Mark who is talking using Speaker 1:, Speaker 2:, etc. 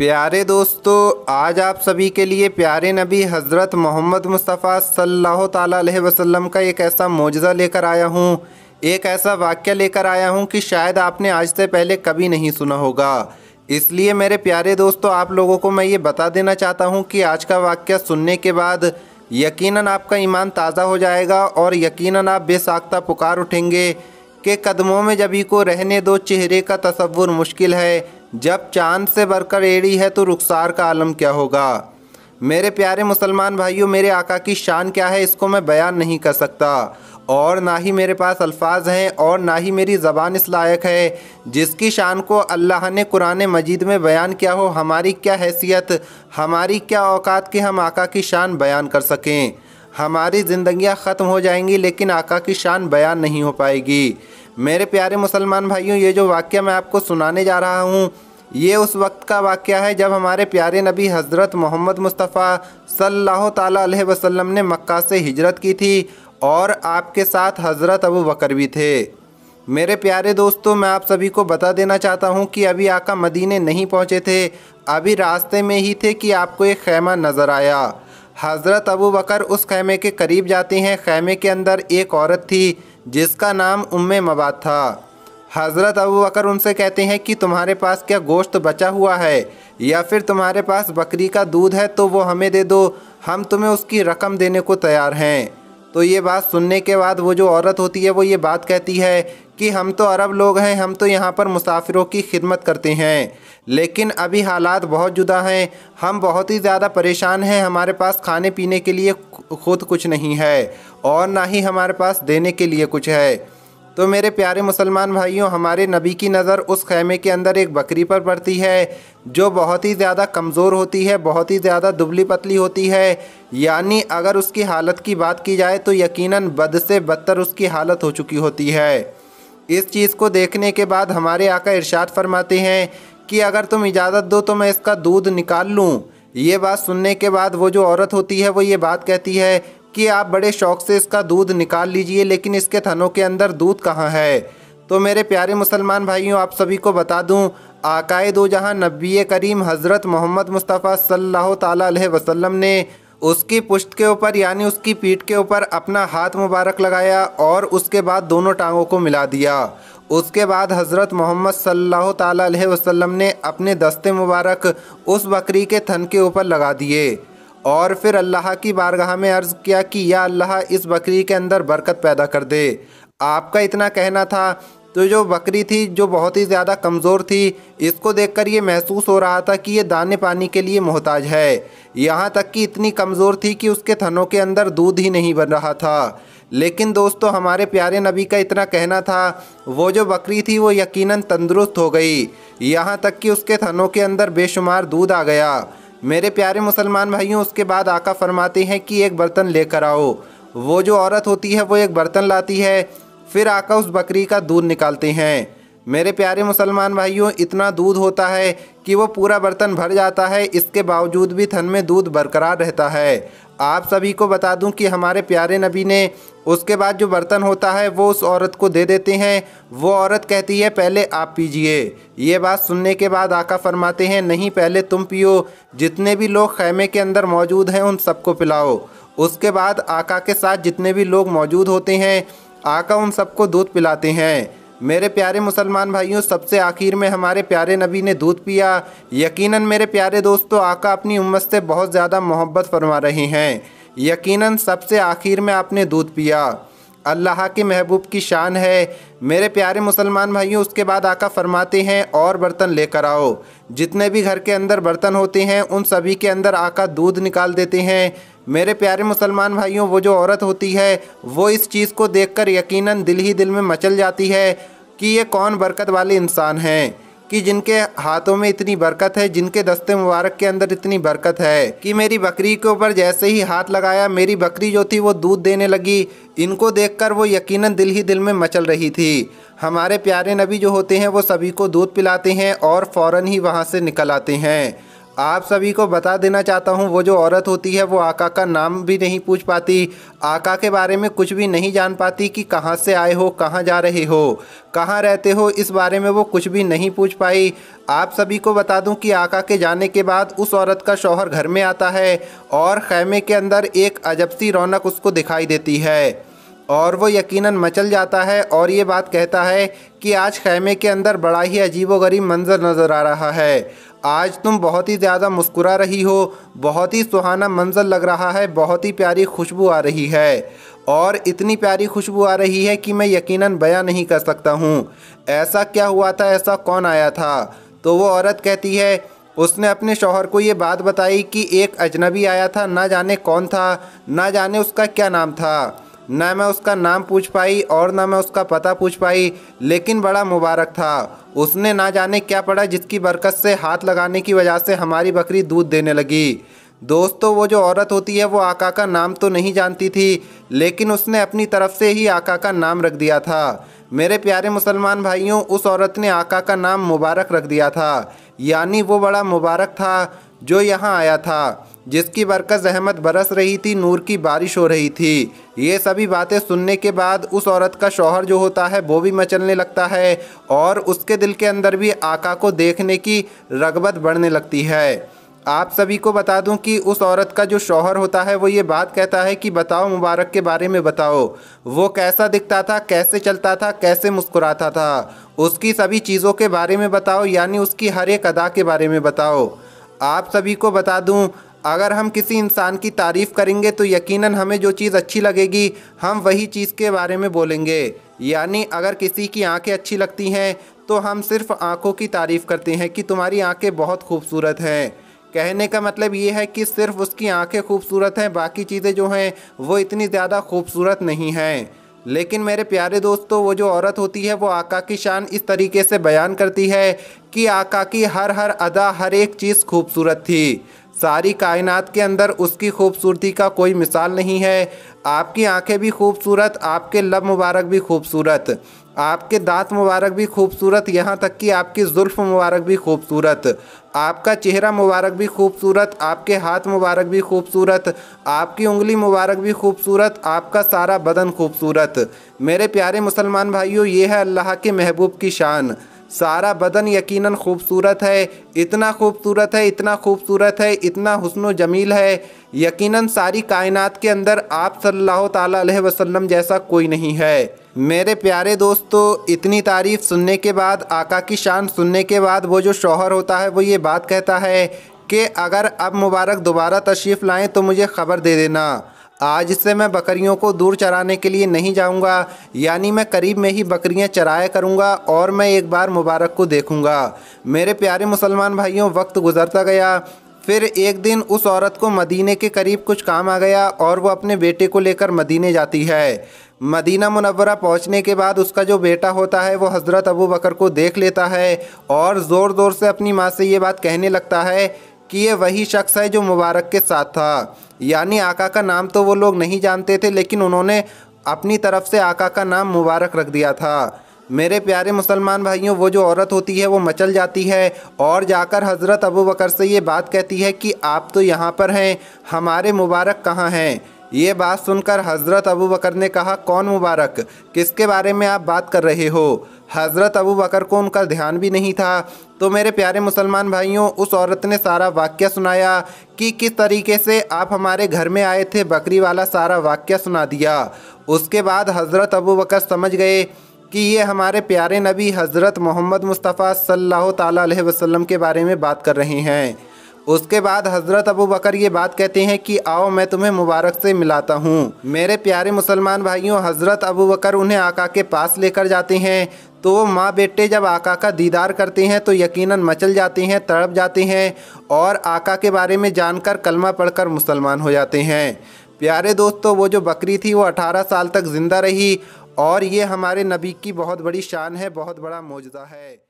Speaker 1: प्यारे दोस्तों आज आप सभी के लिए प्यारे नबी हज़रत मोहम्मद मुस्तफ़ा सल्लल्लाहु अलैहि वसल्लम का एक ऐसा मोजज़ा लेकर आया हूँ एक ऐसा वाक्य लेकर आया हूँ कि शायद आपने आज से पहले कभी नहीं सुना होगा इसलिए मेरे प्यारे दोस्तों आप लोगों को मैं ये बता देना चाहता हूँ कि आज का वाक्य सुनने के बाद यकीन आपका ईमान ताज़ा हो जाएगा और यकीन आप बेसाख्ता पुकार उठेंगे के कदमों में जबी को रहने दो चेहरे का तस्वुर मुश्किल है जब चांद से बढ़कर एड़ी है तो रुखसार का आलम क्या होगा मेरे प्यारे मुसलमान भाइयों मेरे आका की शान क्या है इसको मैं बयान नहीं कर सकता और ना ही मेरे पास अल्फाज हैं और ना ही मेरी ज़बान इस लायक है जिसकी शान को अल्लाह ने कुरान मजीद में बयान किया हो हमारी क्या हैसियत हमारी क्या औकात के हम आका की शान बयान कर सकें हमारी ज़िंदियाँ ख़त्म हो जाएंगी लेकिन आका की शान बयान नहीं हो पाएगी मेरे प्यारे मुसलमान भाइयों ये जो वाक्य मैं आपको सुनाने जा रहा हूँ ये उस वक्त का वाक़ है जब हमारे प्यारे नबी हज़रत मोहम्मद मुस्तफ़ा सल्लल्लाहु अलैहि वसल्लम ने मक्का से हिजरत की थी और आपके साथ हज़रत अबू बकर भी थे मेरे प्यारे दोस्तों मैं आप सभी को बता देना चाहता हूँ कि अभी आका मदीने नहीं पहुँचे थे अभी रास्ते में ही थे कि आपको एक खैमा नज़र आया हज़रत अबू बकर उस खैमे के करीब जाती हैं खैमे के अंदर एक औरत थी जिसका नाम उम्म मबाद था हज़रत अबू बकर उनसे कहते हैं कि तुम्हारे पास क्या गोश्त बचा हुआ है या फिर तुम्हारे पास बकरी का दूध है तो वो हमें दे दो हम तुम्हें उसकी रकम देने को तैयार हैं तो ये बात सुनने के बाद वो जो औरत होती है वो ये बात कहती है कि हम तो अरब लोग हैं हम तो यहाँ पर मुसाफिरों की खिदमत करते हैं लेकिन अभी हालात बहुत जुदा हैं हम बहुत ही ज़्यादा परेशान हैं हमारे पास खाने पीने के लिए खुद कुछ नहीं है और ना ही हमारे पास देने के लिए कुछ है तो मेरे प्यारे मुसलमान भाइयों हमारे नबी की नज़र उस खैमे के अंदर एक बकरी पर पड़ती है जो बहुत ही ज़्यादा कमज़ोर होती है बहुत ही ज़्यादा दुबली पतली होती है यानी अगर उसकी हालत की बात की जाए तो यकीनन बद से बदतर उसकी हालत हो चुकी होती है इस चीज़ को देखने के बाद हमारे आका इरशाद फरमाते हैं कि अगर तुम इजाज़त दो तो मैं इसका दूध निकाल लूँ ये बात सुनने के बाद वो जो औरत होती है वो ये बात कहती है कि आप बड़े शौक से इसका दूध निकाल लीजिए लेकिन इसके थनों के अंदर दूध कहाँ है तो मेरे प्यारे मुसलमान भाइयों आप सभी को बता दूँ आकाए दो जहाँ नबी करीम हज़रत मोहम्मद मुस्तफ़ा सल्ला अलैहि ने उसकी पुष्ट के ऊपर यानी उसकी पीठ के ऊपर अपना हाथ मुबारक लगाया और उसके बाद दोनों टांगों को मिला दिया उसके बाद हज़रत मोहम्मद सल्लल्लाहु अलैहि वसल्लम ने अपने दस्ते मुबारक उस बकरी के थन के ऊपर लगा दिए और फिर अल्लाह की बारगाह में अर्ज़ किया कि या अल्लाह इस बकरी के अंदर बरकत पैदा कर दे आपका इतना कहना था तो जो बकरी थी जो बहुत ही ज़्यादा कमज़ोर थी इसको देखकर ये महसूस हो रहा था कि ये दाने पानी के लिए मोहताज है यहाँ तक कि इतनी कमज़ोर थी कि उसके थनों के अंदर दूध ही नहीं बन रहा था लेकिन दोस्तों हमारे प्यारे नबी का इतना कहना था वो जो बकरी थी वो यकीनन तंदुरुस्त हो गई यहाँ तक कि उसके थनों के अंदर बेशुमार दूध आ गया मेरे प्यारे मुसलमान भाइयों उसके बाद आका फरमाते हैं कि एक बर्तन लेकर आओ वो जो औरत होती है वो एक बर्तन लाती है फिर आकर उस बकरी का दूध निकालते हैं मेरे प्यारे मुसलमान भाइयों इतना दूध होता है कि वो पूरा बर्तन भर जाता है इसके बावजूद भी थन में दूध बरकरार रहता है आप सभी को बता दूं कि हमारे प्यारे नबी ने उसके बाद जो बर्तन होता है वो उस औरत को दे देते हैं वो औरत कहती है पहले आप पीजिए ये बात सुनने के बाद आका फरमाते हैं नहीं पहले तुम पियो जितने भी लोग खैमे के अंदर मौजूद हैं उन सबको पिलाओ उसके बाद आका के साथ जितने भी लोग मौजूद होते हैं आका उन सबको दूध पिलाते हैं मेरे प्यारे मुसलमान भाइयों सबसे आखिर में हमारे प्यारे नबी ने दूध पिया यकीनन मेरे प्यारे दोस्तों आका अपनी उम्मत से बहुत ज़्यादा मोहब्बत फरमा रहे हैं यकीनन सबसे आखिर में आपने दूध पिया अल्लाह के महबूब की शान है मेरे प्यारे मुसलमान भाइयों उसके बाद आका फरमाते हैं और बर्तन लेकर आओ जितने भी घर के अंदर बर्तन होते हैं उन सभी के अंदर आका दूध निकाल देते हैं मेरे प्यारे मुसलमान भाइयों वो जो औरत होती है वो इस चीज़ को देखकर यकीनन दिल ही दिल में मचल जाती है कि ये कौन बरकत वाले इंसान हैं कि जिनके हाथों में इतनी बरकत है जिनके दस्ते मुबारक के अंदर इतनी बरकत है कि मेरी बकरी के ऊपर जैसे ही हाथ लगाया मेरी बकरी जो थी वो दूध देने लगी इनको देखकर वो यकीनन दिल ही दिल में मचल रही थी हमारे प्यारे नबी जो होते हैं वो सभी को दूध पिलाते हैं और फ़ौर ही वहाँ से निकल आते हैं आप सभी को बता देना चाहता हूँ वो जो औरत होती है वो आका का नाम भी नहीं पूछ पाती आका के बारे में कुछ भी नहीं जान पाती कि कहाँ से आए हो कहाँ जा रहे हो कहाँ रहते हो इस बारे में वो कुछ भी नहीं पूछ पाई आप सभी को बता दूं कि आका के जाने के बाद उस औरत का शौहर घर में आता है और खैमे के अंदर एक अजब सी रौनक उसको दिखाई देती है और वो यकीनन मचल जाता है और ये बात कहता है कि आज खैमे के अंदर बड़ा ही अजीबोगरीब मंजर नज़र आ रहा है आज तुम बहुत ही ज़्यादा मुस्कुरा रही हो बहुत ही सुहाना मंजर लग रहा है बहुत ही प्यारी खुशबू आ रही है और इतनी प्यारी खुशबू आ रही है कि मैं यकीनन बयां नहीं कर सकता हूँ ऐसा क्या हुआ था ऐसा कौन आया था तो वो औरत कहती है उसने अपने शोहर को ये बात बताई कि एक अजनबी आया था ना जाने कौन था ना जाने उसका क्या नाम था ना मैं उसका नाम पूछ पाई और न मैं उसका पता पूछ पाई लेकिन बड़ा मुबारक था उसने ना जाने क्या पड़ा जिसकी बरकत से हाथ लगाने की वजह से हमारी बकरी दूध देने लगी दोस्तों वो जो औरत होती है वो आका का नाम तो नहीं जानती थी लेकिन उसने अपनी तरफ से ही आका का नाम रख दिया था मेरे प्यारे मुसलमान भाइयों उस औरत ने आका का नाम मुबारक रख दिया था यानी वो बड़ा मुबारक था जो यहाँ आया था जिसकी बरकत जहमत बरस रही थी नूर की बारिश हो रही थी ये सभी बातें सुनने के बाद उस औरत का शौहर जो होता है वो भी मचलने लगता है और उसके दिल के अंदर भी आका को देखने की रगबत बढ़ने लगती है आप सभी को बता दूं कि उस औरत का जो शौहर होता है वो ये बात कहता है कि बताओ मुबारक के बारे में बताओ वो कैसा दिखता था कैसे चलता था कैसे मुस्कुराता था उसकी सभी चीज़ों के बारे में बताओ यानी उसकी हर एक अदा के बारे में बताओ आप सभी को बता दूं अगर हम किसी इंसान की तारीफ़ करेंगे तो यकीनन हमें जो चीज़ अच्छी लगेगी हम वही चीज़ के बारे में बोलेंगे यानी अगर किसी की आंखें अच्छी लगती हैं तो हम सिर्फ आंखों की तारीफ़ करते हैं कि तुम्हारी आंखें बहुत खूबसूरत हैं कहने का मतलब ये है कि सिर्फ उसकी आंखें खूबसूरत हैं बाकी चीज़ें जो हैं वो इतनी ज़्यादा खूबसूरत नहीं हैं लेकिन मेरे प्यारे दोस्तों वो जो औरत होती है वो आका की शान इस तरीके से बयान करती है कि आका की हर हर अदा हर एक चीज़ खूबसूरत थी सारी कायनात के अंदर उसकी खूबसूरती का कोई मिसाल नहीं है आपकी आंखें भी खूबसूरत आपके लब मुबारक भी खूबसूरत आपके दांत मुबारक भी खूबसूरत यहाँ तक कि आपकी जुल्फ मुबारक भी खूबसूरत आपका चेहरा मुबारक भी खूबसूरत आपके हाथ मुबारक भी खूबसूरत आपकी उंगली मुबारक भी खूबसूरत आपका सारा बदन खूबसूरत मेरे प्यारे मुसलमान भाइयों ये है अल्लाह के महबूब की शान सारा बदन यकीनन खूबसूरत है इतना खूबसूरत है इतना खूबसूरत है इतना हसन जमील है यकीनन सारी कायनात के अंदर आप सल्लल्लाहु अलैहि वसल्लम जैसा कोई नहीं है मेरे प्यारे दोस्तों इतनी तारीफ़ सुनने के बाद आका की शान सुनने के बाद वो जो शौहर होता है वो ये बात कहता है कि अगर अब मुबारक दोबारा तशरीफ़ लाएँ तो मुझे ख़बर दे देना आज से मैं बकरियों को दूर चराने के लिए नहीं जाऊंगा यानी मैं करीब में ही बकरियां चराया करूंगा और मैं एक बार मुबारक को देखूंगा मेरे प्यारे मुसलमान भाइयों वक्त गुजरता गया फिर एक दिन उस औरत को मदीने के करीब कुछ काम आ गया और वह अपने बेटे को लेकर मदीने जाती है मदीना मुनवरा पहुंचने के बाद उसका जो बेटा होता है वो हज़रत अबू बकर को देख लेता है और ज़ोर ज़ोर से अपनी माँ से ये बात कहने लगता है कि ये वही शख्स है जो मुबारक के साथ था यानी आका का नाम तो वो लोग नहीं जानते थे लेकिन उन्होंने अपनी तरफ से आका का नाम मुबारक रख दिया था मेरे प्यारे मुसलमान भाइयों वो जो औरत होती है वो मचल जाती है और जाकर हज़रत अबू बकर से ये बात कहती है कि आप तो यहाँ पर हैं हमारे मुबारक कहाँ हैं ये बात सुनकर हज़रत अबू बकर ने कहा कौन मुबारक किसके बारे में आप बात कर रहे हो हज़रत अबू बकर को उनका ध्यान भी नहीं था तो मेरे प्यारे मुसलमान भाइयों उस औरत ने सारा वाक्य सुनाया कि किस तरीके से आप हमारे घर में आए थे बकरी वाला सारा वाक्य सुना दिया उसके बाद हज़रत अबू बकर समझ गए कि ये हमारे प्यारे नबी हज़रत मोहम्मद मुस्तफ़ा सल्लल्लाहु अलैहि वसल्लम के बारे में बात कर रहे हैं उसके बाद हज़रत अबू बकर ये बात कहते हैं कि आओ मैं तुम्हें मुबारक से मिलाता हूँ मेरे प्यारे मुसलमान भाइयों हज़रत अबू बकर उन्हें आका के पास लेकर जाते हैं तो माँ बेटे जब आका का दीदार करते हैं तो यकीनन मचल जाते हैं तड़प जाते हैं और आका के बारे में जानकर कलमा पढ़कर मुसलमान हो जाते हैं प्यारे दोस्तों वो जो बकरी थी वो 18 साल तक ज़िंदा रही और ये हमारे नबी की बहुत बड़ी शान है बहुत बड़ा मौजदा है